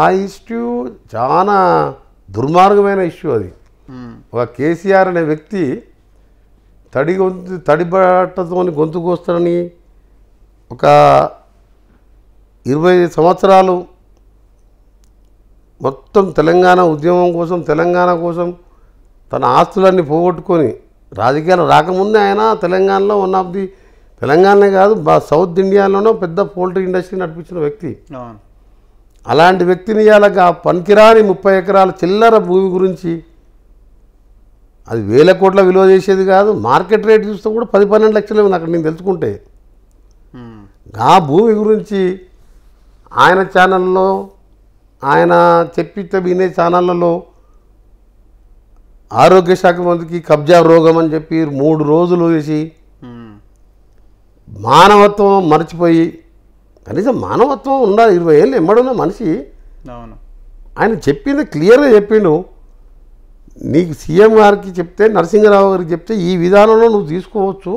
ఆ ఇష్యూ చాలా దుర్మార్గమైన ఇష్యూ అది ఒక కేసీఆర్ అనే వ్యక్తి తడి గొంతు తడిబట్టతో గొంతుకొస్తాడని ఒక ఇరవై సంవత్సరాలు మొత్తం తెలంగాణ ఉద్యమం కోసం తెలంగాణ కోసం తన ఆస్తులన్నీ పోగొట్టుకొని రాజకీయాలు రాకముందే ఆయన తెలంగాణలో వన్ ఆఫ్ ది తెలంగాణనే కాదు సౌత్ ఇండియాలోనో పెద్ద పోల్ట్రీ ఇండస్ట్రీ నడిపించిన వ్యక్తి అలాంటి వ్యక్తిని ఇలాగా పనికిరాని ముప్పై ఎకరాల చిల్లర భూమి గురించి అది వేల కోట్ల విలువ చేసేది కాదు మార్కెట్ రేట్ చూస్తే కూడా పది పన్నెండు లక్షలు అక్కడ నేను తెలుసుకుంటే ఆ భూమి గురించి ఆయన ఛానల్లో ఆయన చెప్పితే వినే ఛానళ్ళలో ఆరోగ్య శాఖ మందికి కబ్జా రోగం అని చెప్పి మూడు రోజులు వేసి మానవత్వం మర్చిపోయి కనీసం మానవత్వం ఉండాలి ఇరవై ఏళ్ళు ఎమ్మడున్న మనిషి ఆయన చెప్పింది క్లియర్గా చెప్పిండు నీకు సీఎం గారికి చెప్తే నరసింహరావు గారికి చెప్తే ఈ విధానంలో నువ్వు తీసుకోవచ్చు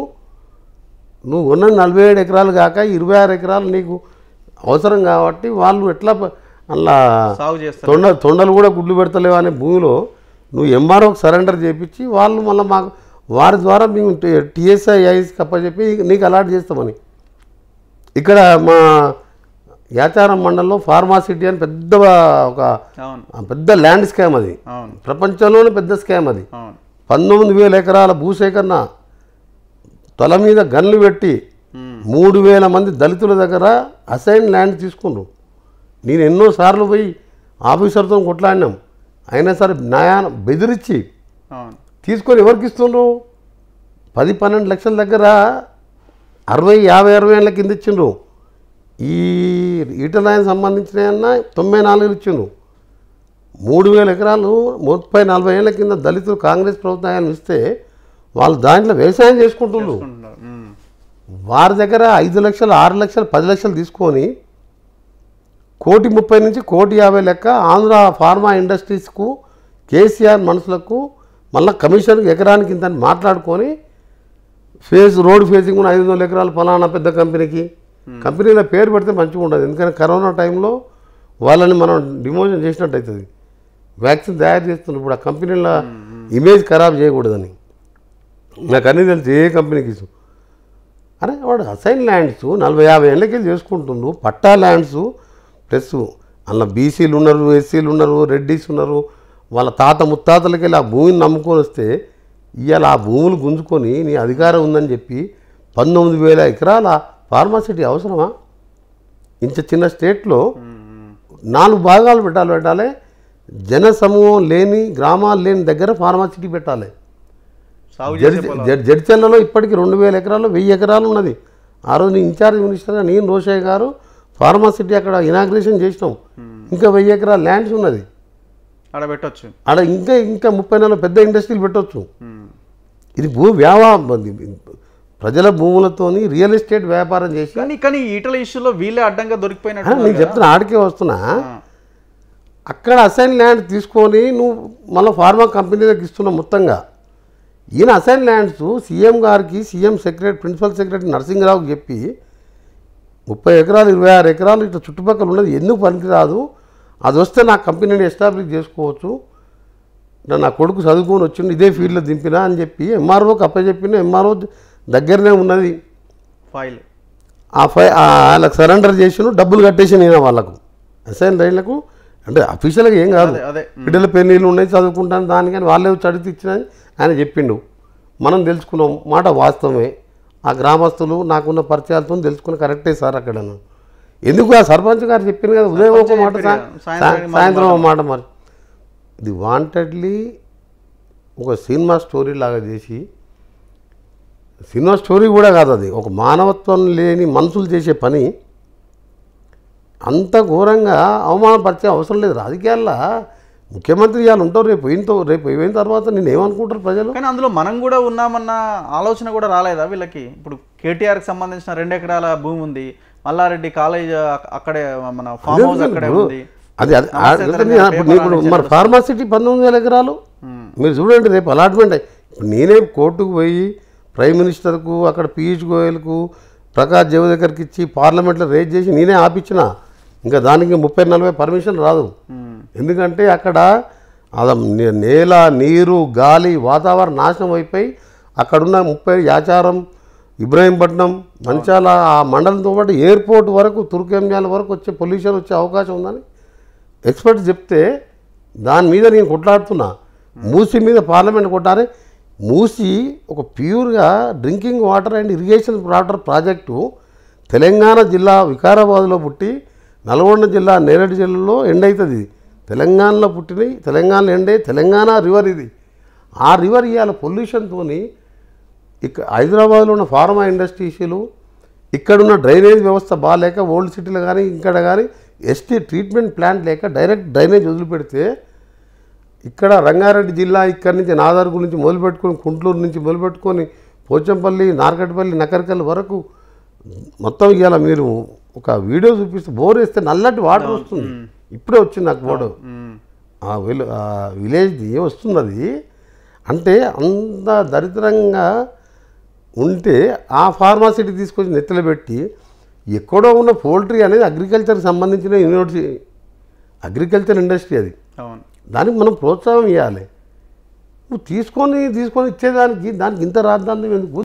నువ్వు ఉన్న నలభై ఏడు ఎకరాలు కాక ఇరవై ఆరు ఎకరాలు నీకు అవసరం కాబట్టి వాళ్ళు ఎట్లా అలా తొండ తొండలు కూడా గుడ్లు పెడతలేవు అనే భూమిలో నువ్వు ఎంఆర్ఓకి సరెండర్ చేయించి వాళ్ళు మళ్ళీ మాకు వారి ద్వారా మేము టీఎస్ఐ ఐఎస్ చెప్పి నీకు అలాట్ చేస్తామని ఇక్కడ మా యాచారం మండలంలో ఫార్మాసిటీ అని పెద్ద ఒక పెద్ద ల్యాండ్ స్కామ్ అది ప్రపంచంలోనే పెద్ద స్కామ్ అది పంతొమ్మిది వేల ఎకరాల భూసేకరణ తొల మీద గన్లు పెట్టి మూడు వేల మంది దళితుల దగ్గర అసైన్ ల్యాండ్ తీసుకున్నారు నేను ఎన్నోసార్లు పోయి ఆఫీసర్తో కొట్లాడినాం అయినా సరే న్యాయం బెదిరించి తీసుకొని ఎవరికి ఇస్తుండ్రు పది పన్నెండు లక్షల దగ్గర అరవై యాభై అరవై ఏళ్ళ కింద ఇచ్చిండ్రు ఈ ఈటల రాయన్ సంబంధించినవన్నా తొంభై నాలుగు ఇచ్చిండ్రు మూడు వేల ఎకరాలు ముప్పై నలభై ఏళ్ళ కింద దళితులు కాంగ్రెస్ ప్రభుత్వాలను ఇస్తే వాళ్ళు దాంట్లో వ్యవసాయం చేసుకుంటున్నారు వారి దగ్గర ఐదు లక్షలు ఆరు లక్షలు పది లక్షలు తీసుకొని కోటి ముప్పై నుంచి కోటి యాభై లెక్క ఆంధ్ర ఫార్మా ఇండస్ట్రీస్కు కేసీఆర్ మనుషులకు మళ్ళీ కమిషన్ ఎకరానికి ఇంత మాట్లాడుకొని ఫేస్ రోడ్ ఫేసింగ్ ఉన్న ఐదు వందల ఎకరాలు ఫలానా పెద్ద కంపెనీకి కంపెనీల పేరు పెడితే మంచిగా ఉండదు ఎందుకంటే కరోనా టైంలో వాళ్ళని మనం డిమోషన్ చేసినట్టు అవుతుంది వ్యాక్సిన్ తయారు చేస్తున్నారు ఇప్పుడు ఆ కంపెనీల ఇమేజ్ ఖరాబ్ చేయకూడదని నాకు అన్నీ తెలుసు ఏ కంపెనీకి ఇసు అరే వాడు అసైన్ ల్యాండ్స్ నలభై యాభై ఏళ్ళకి చేసుకుంటుండ్రు పట్టా ల్యాండ్స్ ప్లస్ అందులో బీసీలు ఉన్నారు ఎస్సీలు ఉన్నారు రెడ్డీస్ ఉన్నారు వాళ్ళ తాత ముత్తాతలకి వెళ్ళి ఆ భూమిని నమ్ముకొని వస్తే ఇవాళ ఆ భూములు గుంజుకొని నీ అధికారం ఉందని చెప్పి పంతొమ్మిది వేల ఎకరాల ఫార్మాసిటీ అవసరమా ఇంత చిన్న స్టేట్లో నాలుగు భాగాలు పెట్టాలి పెట్టాలి జన సమూహం లేని గ్రామాలు లేని దగ్గర ఫార్మాసిటీ పెట్టాలి జడ్చర్లలో ఇప్పటికి రెండు వేల ఎకరాలు వెయ్యి ఎకరాలు ఉన్నది ఆ రోజు నేను ఇన్ఛార్జ్ మినిస్టర్గా నేను రోషయ్య గారు ఫార్మాసిటీ అక్కడ ఇనాగ్రేషన్ చేసినాం ఇంకా వెయ్యి ఎకరాల ల్యాండ్స్ ఉన్నది అక్కడ పెట్టచ్చు అక్కడ ఇంకా ఇంకా ముప్పై నెలలు పెద్ద ఇండస్ట్రీలు పెట్టచ్చు ఇది భూ వ్యాపారం ప్రజల భూములతోని రియల్ ఎస్టేట్ వ్యాపారం చేసి కానీ కానీ ఈటల ఇష్యూలో వీళ్ళే అడ్డంగా దొరికిపోయినట్టు నేను చెప్తున్నా ఆడికే వస్తున్నా అక్కడ అసైన్ ల్యాండ్ తీసుకొని నువ్వు మళ్ళీ ఫార్మా దగ్గర ఇస్తున్నావు మొత్తంగా ఈయన అసైన్ ల్యాండ్స్ సీఎం గారికి సీఎం సెక్రటరీ ప్రిన్సిపల్ సెక్రటరీ నరసింహరావుకి చెప్పి ముప్పై ఎకరాలు ఇరవై ఆరు ఎకరాలు ఇట్లా చుట్టుపక్కల ఉన్నది ఎందుకు పనికిరాదు అది వస్తే నా కంపెనీని ఎస్టాబ్లిష్ చేసుకోవచ్చు నా కొడుకు చదువుకొని వచ్చిండు ఇదే ఫీల్డ్లో దింపినా అని చెప్పి ఎంఆర్ఓకి చెప్పిన ఎంఆర్ఓ దగ్గరనే ఉన్నది ఫైల్ ఆ ఫై వాళ్ళకి సరెండర్ చేసిన డబ్బులు కట్టేసి నేను వాళ్ళకు అసైన్ రైళ్లకు అంటే అఫీషియల్గా ఏం కాదు బిడ్డల పెళ్ళిళ్ళు ఉన్నాయి చదువుకుంటాను దానికని వాళ్ళే చడితే ఇచ్చినని ఆయన చెప్పిండు మనం తెలుసుకున్నాం మాట వాస్తవమే ఆ గ్రామస్తులు నాకున్న పరిచయాలతో తెలుసుకుని కరెక్టే సార్ అక్కడ ఎందుకు ఆ సర్పంచ్ గారు చెప్పింది కదా ఉదయం ఒక మాట సాయంత్రం మాట మరి ఇది వాంటెడ్లీ ఒక సినిమా స్టోరీ లాగా చేసి సినిమా స్టోరీ కూడా కాదు అది ఒక మానవత్వం లేని మనుషులు చేసే పని అంత ఘోరంగా అవమానపరిచే అవసరం లేదు రాజకీయాల్లో ముఖ్యమంత్రి వాళ్ళు ఉంటారు రేపు పోయిన రేపు పోయిన తర్వాత నేను ఏమనుకుంటారు ప్రజలు కానీ అందులో మనం కూడా ఉన్నామన్న ఆలోచన కూడా రాలేదా వీళ్ళకి ఇప్పుడు కేటీఆర్కి సంబంధించిన రెండు ఎకరాల భూమి ఉంది మల్లారెడ్డి కాలేజ్ అక్కడే మన ఫామ్ హౌస్ అక్కడే ఉంది అది ఇప్పుడు మరి ఫార్మాసిటీ పంతొమ్మిది వేల ఎకరాలు మీరు చూడండి రేపు అలాట్మెంట్ ఇప్పుడు నేనే కోర్టుకు పోయి ప్రైమ్ మినిస్టర్కు అక్కడ పీయూష్ గోయల్కు ప్రకాష్ జవదేకర్కి ఇచ్చి పార్లమెంట్లో రేజ్ చేసి నేనే ఆపించిన ఇంకా దానికి ముప్పై నలభై పర్మిషన్ రాదు ఎందుకంటే అక్కడ అది నేల నీరు గాలి వాతావరణం నాశనం అయిపోయి అక్కడున్న ముప్పై యాచారం ఇబ్రాహీంపట్నం మంచాల ఆ మండలంతో పాటు ఎయిర్పోర్ట్ వరకు తుర్కేంజాల వరకు వచ్చే పొల్యూషన్ వచ్చే అవకాశం ఉందని ఎక్స్పర్ట్స్ చెప్తే దాని మీద నేను కొట్లాడుతున్నా మూసి మీద పార్లమెంట్ కొట్టారే మూసి ఒక ప్యూర్గా drinking water and irrigation water project Telangana జిల్లా వికారాబాద్లో పుట్టి నల్గొండ జిల్లా నేరేడు జిల్లాలో ఎండ్ అవుతుంది తెలంగాణలో పుట్టినవి తెలంగాణలో ఎండే తెలంగాణ రివర్ ఇది ఆ రివర్ ఇవాళ పొల్యూషన్తో ఇక్కడ హైదరాబాద్లో ఉన్న ఫార్మా ఇండస్ట్రీస్లు ఇక్కడున్న డ్రైనేజ్ వ్యవస్థ బాగాలేక ఓల్డ్ సిటీలో కానీ ఇక్కడ కానీ ఎస్టీ ట్రీట్మెంట్ ప్లాంట్ లేక డైరెక్ట్ డ్రైనేజ్ వదిలిపెడితే ఇక్కడ రంగారెడ్డి జిల్లా ఇక్కడి నుంచి నాదార్గు నుంచి మొదలుపెట్టుకొని కుంట్లూరు నుంచి మొదలుపెట్టుకొని పోచంపల్లి నార్కట్పల్లి నకరికల్ వరకు మొత్తం ఇవాళ మీరు ఒక వీడియో చూపిస్తే బోర్ వేస్తే నల్లటి వాటర్ వస్తుంది ఇప్పుడే వచ్చింది నాకు బోర్డు ఆ విలేజ్ది వస్తుంది అది అంటే అంత దరిద్రంగా ఉంటే ఆ ఫార్మాసిటీ తీసుకొచ్చి నెత్తలు పెట్టి ఎక్కడో ఉన్న పోల్ట్రీ అనేది అగ్రికల్చర్కి సంబంధించిన యూనివర్సిటీ అగ్రికల్చర్ ఇండస్ట్రీ అది దానికి మనం ప్రోత్సాహం ఇవ్వాలి నువ్వు తీసుకొని తీసుకొని ఇచ్చేదానికి దానికి ఇంత రాద్దాంతం ఎందుకు